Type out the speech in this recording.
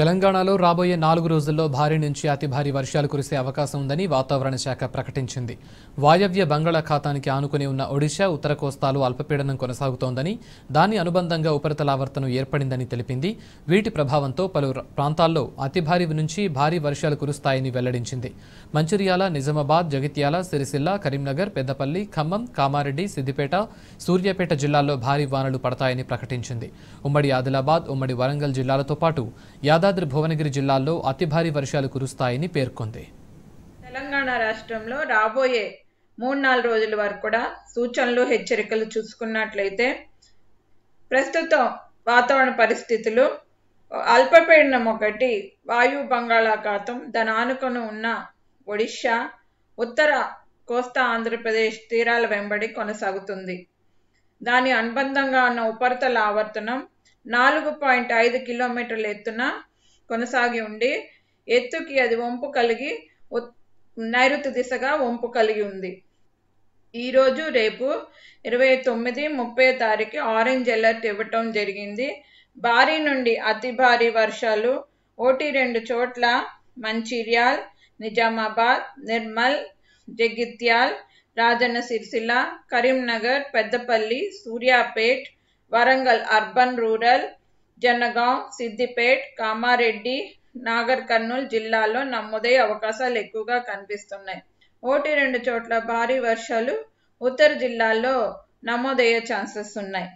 తెలంగాణలో రాబోయే నాలుగు రోజుల్లో భారీ నుంచి అతి భారీ వర్షాలు కురిసే అవకాశం ఉందని వాతావరణ శాఖ ప్రకటించింది వాయవ్య బంగాళాఖాతానికి ఆనుకుని ఉన్న ఒడిశా ఉత్తర కోస్తాలు అల్పపీడనం కొనసాగుతోందని దాని అనుబంధంగా ఉపరితలావర్తనం ఏర్పడిందని తెలిపింది వీటి ప్రభావంతో పలు ప్రాంతాల్లో అతి భారీ నుంచి భారీ వర్షాలు కురుస్తాయని వెల్లడించింది మంచిర్యాల నిజామాబాద్ జగిత్యాల సిరిసిల్ల కరీంనగర్ పెద్దపల్లి ఖమ్మం కామారెడ్డి సిద్దిపేట సూర్యాపేట జిల్లాల్లో భారీ వానలు పడతాయని ప్రకటించింది ఉమ్మడి ఆదిలాబాద్ ఉమ్మడి వరంగల్ జిల్లాలతో పాటు యాదాద్రి యాదాద్రి భువనగిరి జిల్లాల్లో అతి భారీ వర్షాలు కురుస్తాయని పేర్కొంది తెలంగాణ రాష్ట్రంలో రాబోయే మూడు నాలుగు రోజుల వరకు కూడా సూచనలు హెచ్చరికలు చూసుకున్నట్లయితే ప్రస్తుతం వాతావరణ పరిస్థితులు అల్పపీడనం ఒకటి వాయు బంగాళాఖాతం దాని ఆనుకొని ఉన్న ఒడిశా ఉత్తర కోస్తా ఆంధ్రప్రదేశ్ తీరాల వెంబడి కొనసాగుతుంది దాని అనుబంధంగా ఉన్న ఉపరితల ఆవర్తనం నాలుగు పాయింట్ ఐదు కిలోమీటర్ల ఎత్తున కొనసాగి ఉండి ఎత్తుకి అది వంపు కలిగి నైరుతి దిశగా వంపు కలిగి ఉంది ఈరోజు రేపు ఇరవై తొమ్మిది ముప్పై తారీఖు ఆరెంజ్ అలర్ట్ ఇవ్వటం జరిగింది భారీ నుండి అతి భారీ వర్షాలు ఓటి రెండు చోట్ల Mancherial Nizamabad Nirmal Jagtial Rajanna Sircilla Karimnagar Peddapalli Suryapet Warangal urban rural Jangaon Siddipet Kamareddy Nagarkurnool జిల్లాల్లో నమోదయ్యే అవకాశాలు ఎక్కువగా కనిపిస్తున్నాయి ఒకటి రెండు చోట్ల భారీ వర్షాలు ఉత్తర జిల్లాల్లో నమోదయ్యే ఛాన్సెస్ ఉన్నాయి